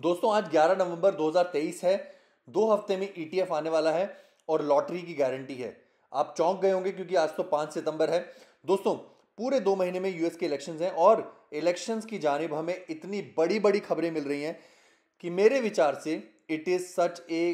दोस्तों आज 11 नवंबर 2023 है दो हफ्ते में ईटीएफ e आने वाला है और लॉटरी की गारंटी है आप चौंक गए होंगे क्योंकि आज तो 5 सितंबर है दोस्तों पूरे दो महीने में यूएस के इलेक्शंस हैं और इलेक्शंस की जानब हमें इतनी बड़ी बड़ी खबरें मिल रही हैं कि मेरे विचार से it is such a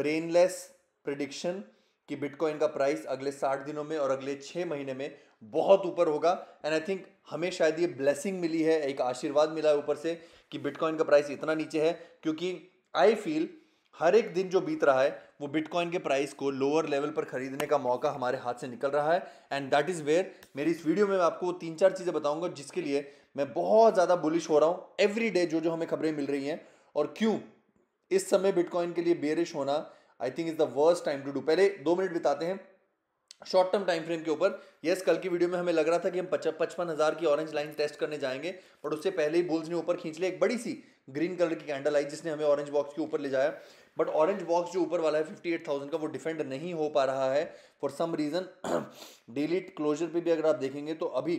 brainless prediction कि बिटकॉइन का प्राइस अगले साठ दिनों में और अगले छः महीने में बहुत ऊपर होगा एंड आई थिंक हमें शायद ये ब्लेसिंग मिली है एक आशीर्वाद मिला है ऊपर से कि बिटकॉइन का प्राइस इतना नीचे है क्योंकि आई फील हर एक दिन जो बीत रहा है वो बिटकॉइन के प्राइस को लोअर लेवल पर खरीदने का मौका हमारे हाथ से निकल रहा है एंड दैट इज़ वेयर मेरी इस वीडियो में मैं आपको तीन चार चीज़ें बताऊंगा जिसके लिए मैं बहुत ज़्यादा बुलिश हो रहा हूँ एवरी डे जो जो हमें खबरें मिल रही हैं और क्यों इस समय बिटकॉइन के लिए बेरिश होना I think is the worst time to do पहले दो मिनट बिताते हैं शॉर्ट टर्म टाइम फ्रेम के ऊपर यस कल की वीडियो में हमें लग रहा था कि हम पचपन हज़ार की ऑरेंज लाइन टेस्ट करने जाएंगे बट उससे पहले ही बुल्स ने ऊपर खींच लिया एक बड़ी सी ग्रीन कलर की कैंडल आई जिसने हमें ऑरेंज बॉक्स के ऊपर ले जाया बट ऑरेंज बॉक्स जो ऊपर वाला है फिफ्टी एट थाउजेंड का वो डिफेंड नहीं हो पा रहा है for some reason daily closure पर भी अगर आप देखेंगे तो अभी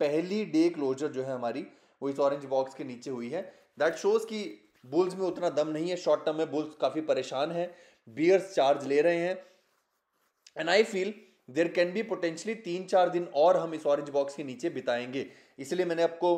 पहली डे क्लोजर जो है हमारी वो इस ऑरेंज बॉक्स के नीचे हुई है दैट शोज़ कि बुल्स में उतना दम नहीं है शॉर्ट टर्म में बुल्स काफ़ी परेशान है बियर्स चार्ज ले रहे हैं and I feel there can be potentially तीन चार दिन और हम इस ऑरेंज बॉक्स के नीचे बिताएंगे इसलिए मैंने आपको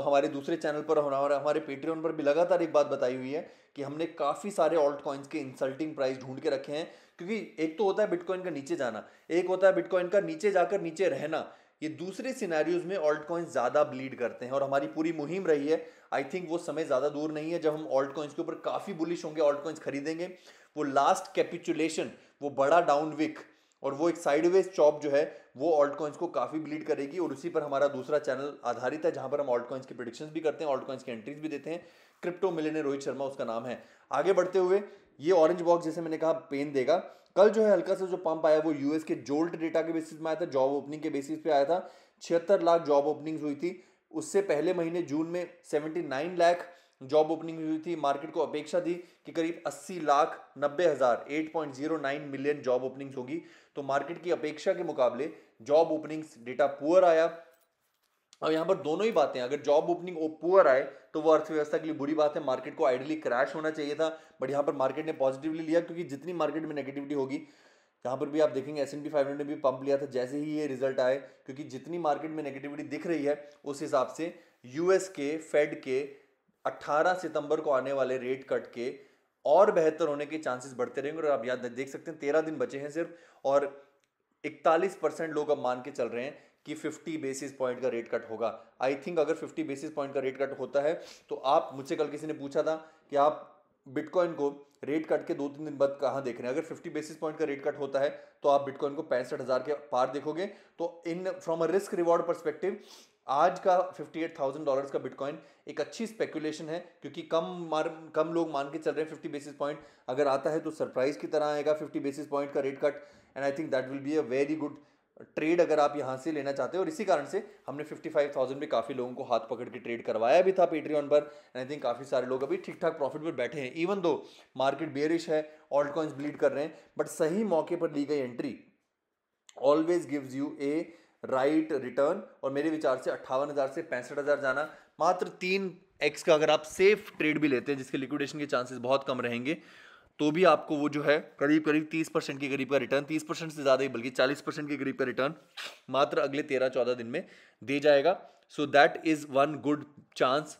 हमारे दूसरे चैनल पर हमारे हमारे पेट्रियन पर भी लगातार एक बात बताई हुई है कि हमने काफ़ी सारे ऑल्ट कॉइन्स के इंसल्टिंग प्राइस ढूंढ के रखे हैं क्योंकि एक तो होता है बिटकॉइन का नीचे जाना एक होता है बिटकॉइन का नीचे जाकर नीचे रहना ये दूसरे सिनेरियोज में ऑल्ट कॉइन्स ज़्यादा ब्लीड करते हैं और हमारी पूरी मुहिम रही है आई थिंक वो समय ज़्यादा दूर नहीं है जब हम ऑल्ट कॉइन्स के ऊपर काफ़ी बुलिश होंगे ऑल्ट कॉइन्स खरीदेंगे वो लास्ट कैपिचुलेशन वो बड़ा डाउन विक और वो एक साइडवेज चॉप जो है वो ऑल्ट कॉइंस को काफ़ी ब्लीड करेगी और उसी पर हमारा दूसरा चैनल आधारित है जहां पर हम ऑल्ट कॉइंस की प्रिडिक्शंस भी करते हैं ऑल्ट कॉइंस की एंट्रीज भी देते हैं क्रिप्टो मिलेने रोहित शर्मा उसका नाम है आगे बढ़ते हुए ये ऑरेंज बॉक्स जैसे मैंने कहा पेन देगा कल जो है हल्का सा जो पंप आया वो यूएस के जोल्ट डेटा के बेसिस में आया था जॉब ओपनिंग के बेसिस पे आया था छिहत्तर लाख जॉब ओपनिंग्स हुई थी उससे पहले महीने जून में seventy nine lakh job opening हुई थी मार्केट को अपेक्षा दी कि करीब 80 लाख नब्बे हज़ार eight point zero million job openings होगी तो मार्केट की अपेक्षा के मुकाबले जॉब ओपनिंग्स डेटा पुअर आया और यहाँ पर दोनों ही बातें अगर जॉब ओपनिंग पुअर आए तो वो अर्थव्यवस्था के लिए बुरी बात है मार्केट को आइडली क्रैश होना चाहिए था बट यहाँ पर मार्केट ने पॉजिटिवली लिया क्योंकि जितनी मार्केट में नेगेटिविटी होगी यहाँ पर भी आप देखेंगे एस एन पी फाइव ने भी पंप लिया था जैसे ही ये रिजल्ट आए क्योंकि जितनी मार्केट में नेगेटिविटी दिख रही है उस हिसाब से यूएस के फेड के 18 सितंबर को आने वाले रेट कट के और बेहतर होने के चांसेस बढ़ते रहेंगे और आप याद देख सकते हैं तेरह दिन बचे हैं सिर्फ और इकतालीस परसेंट लोग अब मान के चल रहे हैं कि 50 बेसिस पॉइंट का रेट कट होगा आई थिंक अगर 50 बेसिस पॉइंट का रेट कट होता है तो आप मुझसे कल किसी ने पूछा था कि आप बिटकॉइन को रेट कट के दो तीन दिन बाद कहाँ देख रहे हैं अगर 50 बेसिस पॉइंट का रेट कट होता है तो आप बिटकॉइन को पैंसठ हज़ार के पार देखोगे तो in from a risk reward perspective आज का 58,000 डॉलर्स का बिटकॉइन एक अच्छी स्पेकुलेशन है क्योंकि कम मार कम लोग मान के चल रहे हैं 50 बेसिस पॉइंट अगर आता है तो सरप्राइज की तरह आएगा 50 बेसिस पॉइंट का rate cut and I think that will be a very good trade अगर आप यहाँ से लेना चाहते हो और इसी कारण से हमने 55,000 में काफ़ी लोगों को हाथ पकड़ के ट्रेड करवाया भी था पेट्रियन पर आई थिंक काफ़ी सारे लोग अभी ठीक ठाक प्रॉफिट पर बैठे हैं इवन दो मार्केट बेरिश है ऑल्ट कॉइंस ब्लीड कर रहे हैं बट सही मौके पर ली गई entry always gives you a right return और मेरे विचार से अट्ठावन हज़ार से पैंसठ हज़ार जाना मात्र तीन एक्स का अगर आप सेफ ट्रेड भी लेते हैं जिसके लिक्विडेशन के चांसेस बहुत कम रहेंगे तो भी आपको वो जो है करीब करीब तीस परसेंट के करीब का रिटर्न तीस परसेंट से ज़्यादा ही बल्कि चालीस परसेंट के करीब का रिटर्न मात्र अगले तेरह चौदह दिन में दे जाएगा so that is one good chance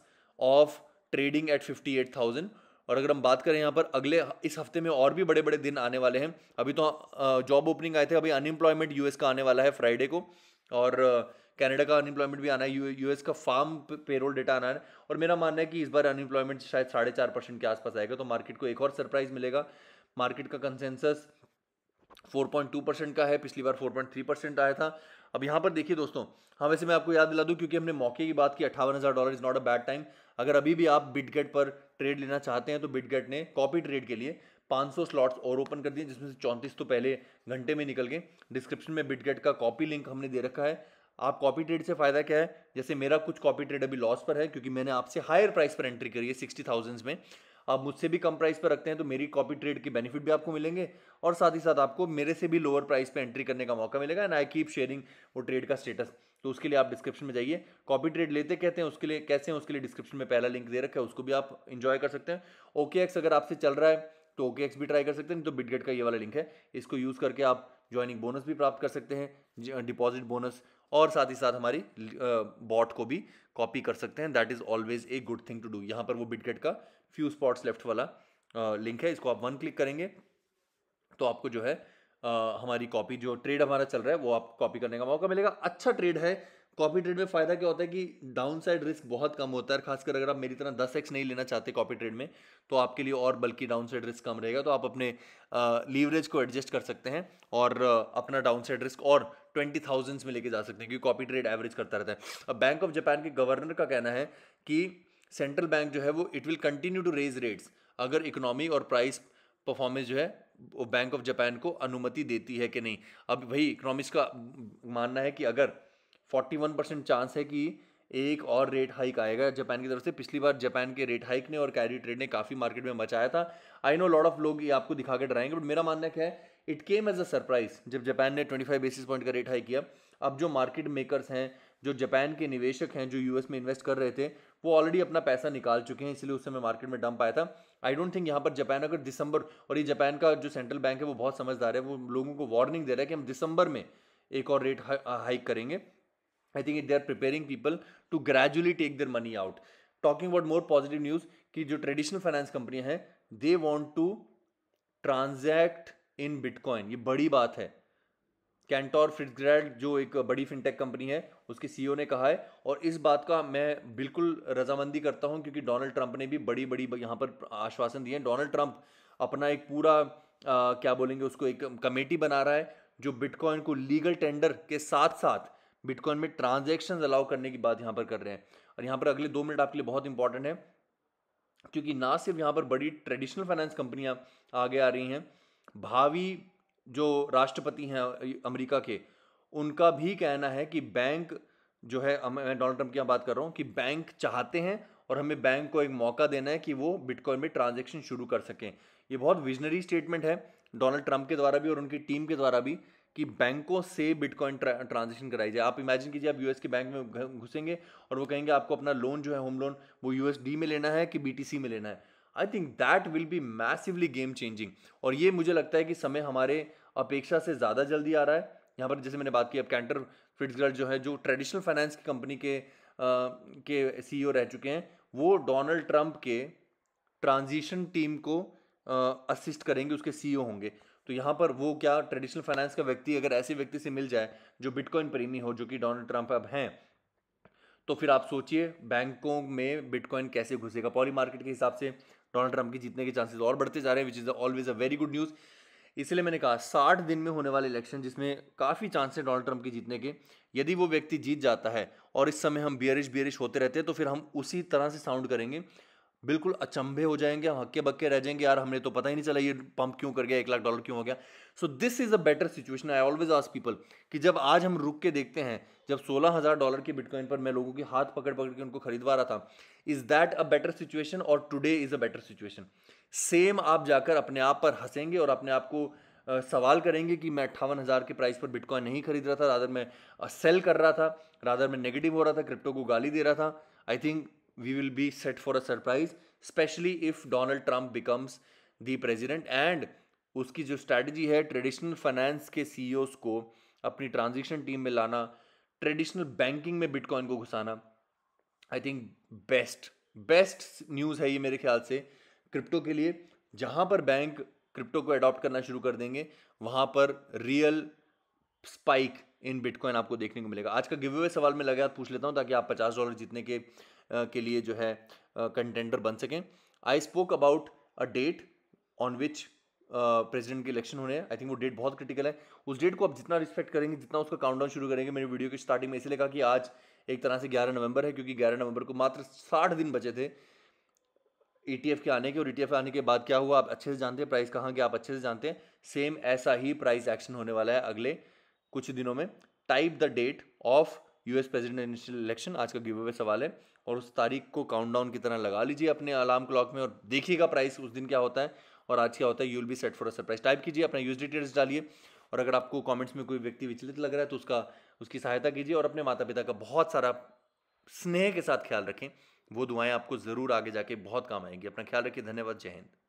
of trading at fifty eight thousand और अगर हम बात करें यहाँ पर अगले इस हफ्ते में और भी बड़े बड़े दिन आने वाले हैं अभी तो जॉब ओपनिंग आए थे अभी अनएम्प्लॉयमेंट यूएस का आने वाला है फ्राइडे को और कनाडा का अनएम्प्लॉयमेंट भी आना है यू यूएस का फार्म पेरोल डेटा आना है और मेरा मानना है कि इस बार अनएम्प्लॉयमेंट शायद साढ़े चार परसेंट के आसपास आएगा तो मार्केट को एक और सरप्राइज मिलेगा मार्केट का कंसेंसस 4.2 परसेंट का है पिछली बार 4.3 परसेंट आया था अब यहाँ पर देखिए दोस्तों हाँ वैसे मैं आपको याद दिला दूँ क्योंकि हमने मौके की बात की अठावन हज़ार dollar is not a bad time अगर अभी भी आप बिटगेट पर ट्रेड लेना चाहते हैं तो बिटगेट ने कॉपी ट्रेड के लिए 500 स्लॉट्स और ओपन कर दिए जिसमें से चौंतीस तो पहले घंटे में निकल गए डिस्क्रिप्शन में बिटगेट का कॉपी लिंक हमने दे रखा है आप कॉपी ट्रेड से फ़ायदा क्या है जैसे मेरा कुछ कॉपी ट्रेड अभी लॉस पर है क्योंकि मैंने आपसे हायर प्राइस पर एंट्री करी है सिक्सटी थाउजेंड्स में आप मुझसे भी कम प्राइस पर रखते हैं तो मेरी कॉपी ट्रेड के बेनिफिट भी आपको मिलेंगे और साथ ही साथ आपको मेरे से भी लोअर प्राइस पर एंट्री करने का मौका मिलेगा एंड आई कीप शेयरिंग वो ट्रेड का स्टेटस तो उसके लिए आप डिस्क्रिप्शन में जाइए कॉपी ट्रेड लेते कहते हैं उसके लिए कैसे हैं उसके लिए डिस्क्रिप्शन में पहला लिंक दे रखा है उसको भी आप इन्जॉय कर सकते हैं ओके एक्स अगर आपसे चल रहा है तो ओके एक्स भी ट्राई कर सकते हैं तो बिटगेट का ये वाला लिंक है इसको यूज़ करके आप ज्वाइनिंग बोनस भी प्राप्त कर सकते हैं डिपॉजिट बोनस और साथ ही साथ हमारी बॉट को भी कॉपी कर सकते हैं that is always a good thing to do यहाँ पर वो बिटगेट का फ्यू स्पॉट्स लेफ्ट वाला लिंक है इसको आप वन क्लिक करेंगे तो आपको जो है हमारी कॉपी जो ट्रेड हमारा चल रहा है वो आप कॉपी करने का मौका मिलेगा अच्छा ट्रेड है कॉपी ट्रेड में फ़ायदा क्या होता है कि डाउन साइड रिस्क बहुत कम होता है खासकर अगर आप मेरी तरह दस एक्स नहीं लेना चाहते कॉपी ट्रेड में तो आपके लिए और बल्कि डाउन साइड रिस्क कम रहेगा तो आप अपने लीवरेज को एडजस्ट कर सकते हैं और अपना डाउन साइड रिस्क और ट्वेंटी थाउजेंड्स में लेके जा सकते हैं क्योंकि कॉपी ट्रेड एवरेज करता रहता है अब बैंक ऑफ जापान के गवर्नर का कहना है कि सेंट्रल बैंक जो है वो it will continue to raise rates अगर इकोनॉमी और प्राइस परफॉर्मेंस जो है वो बैंक ऑफ जापान को अनुमति देती है कि नहीं अब भाई इकोनॉमिक्स का मानना है कि अगर फोर्टी वन परसेंट चांस है कि एक और रेट हाइक आएगा जापान की तरफ से पिछली बार जापान के रेट हाइक ने और कैरी ट्रेड ने काफ़ी मार्केट में मचाया था आई नो लॉट ऑफ लोग ये आपको दिखा के डराएंगे बट मेरा मानना क्या है it came as a surprise जब जापान ने ट्वेंटी फाइव बेसिस पॉइंट का रेट हाइक किया अब जो मार्केट मेकर्स हैं जो जापान के निवेशक हैं जो यूएस में इन्वेस्ट कर रहे थे वो ऑलरेडी अपना पैसा निकाल चुके हैं इसलिए उस समय मार्केट में डंप आया था आई डोंट थिंक यहाँ पर जापान अगर दिसंबर और ये जापान का जो सेंट्रल बैंक है वो बहुत समझदार है वो लोगों को वार्निंग दे रहा है कि हम दिसंबर में एक और रेट हाइक करेंगे I think it they are preparing people to gradually take their money out talking about more positive news कि जो ट्रेडिशनल फाइनेंस कंपनियां हैं they want to transact in bitcoin ये बड़ी बात है कैंटोर फिटग्रैड जो एक बड़ी फिनटेक कंपनी है उसके सीईओ ने कहा है और इस बात का मैं बिल्कुल रजामंदी करता हूं क्योंकि डोनाल्ड ट्रंप ने भी बड़ी बड़ी यहाँ पर आश्वासन दिए हैं डोनाल्ड ट्रंप अपना एक पूरा आ, क्या बोलेंगे उसको एक कमेटी बना रहा है जो बिटकॉइन को लीगल टेंडर के साथ साथ बिटकॉइन में ट्रांजेक्शन अलाउ करने की बात यहाँ पर कर रहे हैं और यहाँ पर अगले दो मिनट आपके लिए बहुत इंपॉर्टेंट है क्योंकि ना सिर्फ यहाँ पर बड़ी ट्रेडिशनल फाइनेंस कंपनियाँ आगे आ रही हैं भावी जो राष्ट्रपति हैं अमेरिका के उनका भी कहना है कि बैंक जो है मैं डोनाल्ड ट्रंप की बात कर रहा हूँ कि बैंक चाहते हैं और हमें बैंक को एक मौका देना है कि वो बिटकॉइन में ट्रांजेक्शन शुरू कर सकें ये बहुत विजनरी स्टेटमेंट है डोनाल्ड ट्रंप के द्वारा भी और उनकी टीम के द्वारा भी कि बैंकों से बिटकॉइन ट्रा, ट्रांजेक्शन कराई जाए आप इमेजिन कीजिए आप यूएस के बैंक में घुसेंगे और वो कहेंगे आपको अपना लोन जो है होम लोन वो यूएसडी में लेना है कि बीटीसी में लेना है I think that will be massively game changing और ये मुझे लगता है कि समय हमारे अपेक्षा से ज़्यादा जल्दी आ रहा है यहाँ पर जैसे मैंने बात की अब कैंटर फिट्सगर्ल जो है जो ट्रेडिशनल फाइनेंस की कंपनी के आ, के सी e रह चुके हैं वो डोनाल्ड ट्रंप के ट्रांजिशन टीम को असिस्ट करेंगे उसके सीईओ e होंगे तो यहाँ पर वो क्या ट्रेडिशनल फाइनेंस का व्यक्ति अगर ऐसे व्यक्ति से मिल जाए जो बिटकॉइन प्रेमी हो जो कि डोनाल्ड ट्रंप अब हैं तो फिर आप सोचिए बैंकों में बिटकॉइन कैसे घुसेगा पॉली मार्केट के हिसाब से डोनाल्ड ट्रंप के जीतने के चांसेस और बढ़ते जा रहे हैं which is always a very good news इसलिए मैंने कहा साठ दिन में होने वाले इलेक्शन जिसमें काफ़ी चांस है डोनाल्ड ट्रंप के जीतने के यदि वो व्यक्ति जीत जाता है और इस समय हम बियरिश बियरिश होते रहते हैं तो फिर हम उसी तरह से साउंड करेंगे बिल्कुल अचंभे हो जाएंगे हम हक्के बक्के रह जाएंगे यार हमने तो पता ही नहीं चला ये पंप क्यों कर गया एक लाख डॉलर क्यों हो गया so this is a better situation I always ask people कि जब आज हम रुक के देखते हैं जब सोलह हज़ार डॉलर के बिटकॉइन पर मैं लोगों की हाथ पकड़ पकड़ के उनको खरीदवा रहा था is that a better situation और today is a better situation same आप जाकर अपने आप पर हंसेंगे और अपने आप को Uh, सवाल करेंगे कि मैं अट्ठावन हज़ार के प्राइस पर बिटकॉइन नहीं खरीद रहा था रादर मैं सेल कर रहा था रादर मैं नेगेटिव हो रहा था क्रिप्टो को गाली दे रहा था I think we will be set for a surprise specially if Donald Trump becomes the president and उसकी जो स्ट्रैटेजी है ट्रेडिशनल फाइनेंस के सीईओस e को अपनी ट्रांजेक्शन टीम में लाना ट्रेडिशनल बैंकिंग में बिटकॉइन को घुसाना I think best best news है ये मेरे ख्याल से क्रिप्टो के लिए जहाँ पर बैंक क्रिप्टो को अडॉप्ट करना शुरू कर देंगे वहाँ पर रियल स्पाइक इन बिटकॉइन आपको देखने को मिलेगा आज का गिव अवे सवाल में लगातार पूछ लेता हूँ ताकि आप पचास डॉलर जीतने के के लिए जो है कंटेंडर बन सकें I spoke about a date on which president के इलेक्शन होने हैं आई थिंक वो डेट बहुत क्रिटिकल है उस डेट को आप जितना रिस्पेक्ट करेंगे जितना उसका काउंटडाउन शुरू करेंगे मेरे वीडियो की स्टार्टिंग में इसलिए कहा कि आज एक तरह से ग्यारह नवंबर है क्योंकि ग्यारह नवंबर को मात्र साठ दिन बचे थे ई e के आने के और ई e आने के बाद क्या हुआ आप अच्छे से जानते हैं प्राइस कहाँ गया आप अच्छे से जानते हैं सेम ऐसा ही प्राइस एक्शन होने वाला है अगले कुछ दिनों में type the date of US presidential election आज का गिव अवे सवाल है और उस तारीख को काउंटडाउन की तरह लगा लीजिए अपने अलार्म क्लॉक में और देखिएगा प्राइस उस दिन क्या होता है और आज क्या होता है you'll be set for a surprise type कीजिए अपना यूज डिटेल्स डालिए और अगर आपको कमेंट्स में कोई व्यक्ति विचलित लग रहा है तो उसका उसकी सहायता कीजिए और अपने माता पिता का बहुत सारा स्नेह के साथ ख्याल रखें वो दुआएं आपको ज़रूर आगे जाके बहुत काम आएंगी अपना ख्याल रखिए धन्यवाद जय हिंद